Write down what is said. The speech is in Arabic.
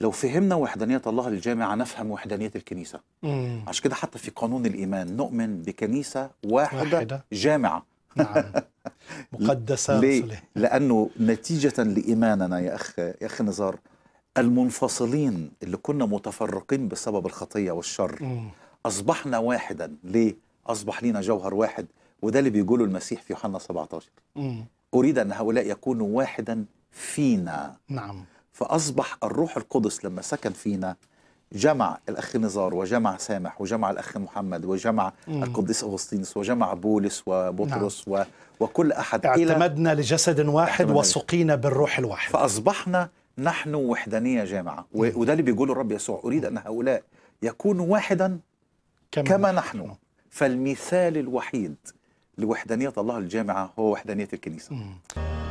لو فهمنا وحدانية الله الجامعه نفهم وحدانية الكنيسة مم. عشان كده حتى في قانون الإيمان نؤمن بكنيسة واحدة, واحدة. جامعة نعم مقدسة ليه؟ لأنه نتيجة لإيماننا يا أخ يا أخ نزار المنفصلين اللي كنا متفرقين بسبب الخطية والشر مم. أصبحنا واحدا ليه؟ أصبح لينا جوهر واحد وده اللي بيقوله المسيح في يوحنا 17 مم. أريد أن هؤلاء يكونوا واحدا فينا نعم فأصبح الروح القدس لما سكن فينا جمع الأخ نزار وجمع سامح وجمع الأخ محمد وجمع مم. القديس أغسطينس وجمع بولس وبطرس نعم. و... وكل أحد اعتمدنا إلى لجسد واحد وسقينا بالروح الواحد فأصبحنا نحن وحدانية جامعة و... وده اللي بيقوله الرب يسوع أريد أن هؤلاء يكونوا واحدا كما, كما نحن. نحن فالمثال الوحيد لوحدانية الله الجامعة هو وحدانية الكنيسة مم.